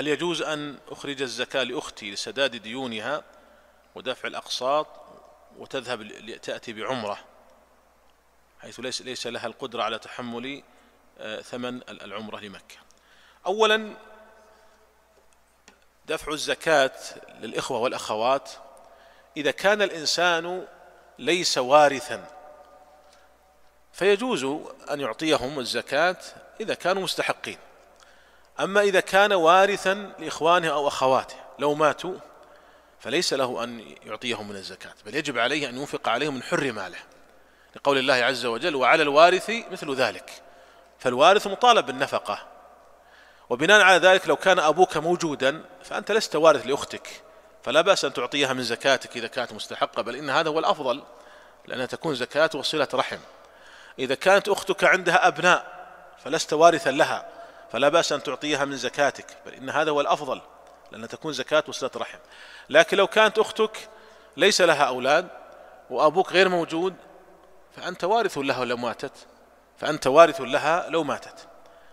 هل يجوز أن أخرج الزكاة لأختي لسداد ديونها ودفع الأقساط وتذهب تأتي بعمرة حيث ليس, ليس لها القدرة على تحمل آه، ثمن العمرة لمكة أولا دفع الزكاة للإخوة والأخوات إذا كان الإنسان ليس وارثا فيجوز أن يعطيهم الزكاة إذا كانوا مستحقين أما إذا كان وارثا لإخوانه أو أخواته لو ماتوا فليس له أن يعطيهم من الزكاة بل يجب عليه أن ينفق عليهم من حر ماله لقول الله عز وجل وعلى الوارث مثل ذلك فالوارث مطالب بالنفقة وبناء على ذلك لو كان أبوك موجودا فأنت لست وارث لأختك فلا بأس أن تعطيها من زكاتك إذا كانت مستحقة بل إن هذا هو الأفضل لأنها تكون زكاة وصلة رحم إذا كانت أختك عندها أبناء فلست وارثا لها فلا بأس أن تعطيها من زكاتك بل إن هذا هو الأفضل لأن تكون زكاة وصلة رحم لكن لو كانت أختك ليس لها أولاد وأبوك غير موجود فأنت وارث لها لو ماتت فأنت وارث لها لو ماتت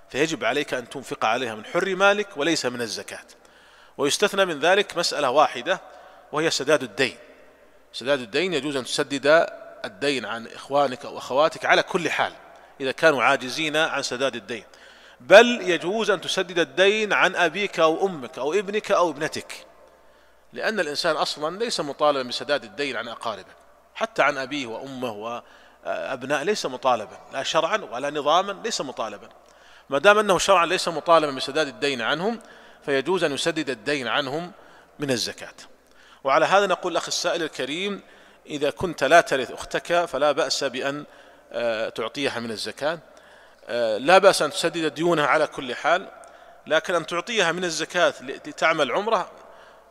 فيجب عليك أن تنفق عليها من حر مالك وليس من الزكاة ويستثنى من ذلك مسألة واحدة وهي سداد الدين سداد الدين يجوز أن تسدد الدين عن إخوانك أو أخواتك على كل حال إذا كانوا عاجزين عن سداد الدين بل يجوز أن تسدد الدين عن أبيك أو أمك أو ابنك أو ابنتك لأن الإنسان أصلا ليس مطالبا بسداد الدين عن أقاربه حتى عن أبيه وأمه وأبناء ليس مطالبا لا شرعا ولا نظاما ليس مطالبا ما دام أنه شرعا ليس مطالبا بسداد الدين عنهم فيجوز أن يسدد الدين عنهم من الزكاة وعلى هذا نقول الأخ السائل الكريم إذا كنت لا ترث أختك فلا بأس بأن آه، تعطيها من الزكاة آه، لا بأس أن تسدد ديونها على كل حال لكن أن تعطيها من الزكاة لتعمل عمرة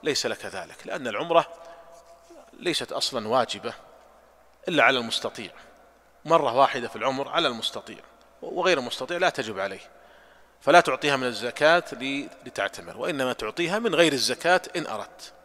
ليس لك ذلك لأن العمرة ليست أصلا واجبة إلا على المستطيع مرة واحدة في العمر على المستطيع وغير المستطيع لا تجب عليه فلا تعطيها من الزكاة لتعتمر وإنما تعطيها من غير الزكاة إن أردت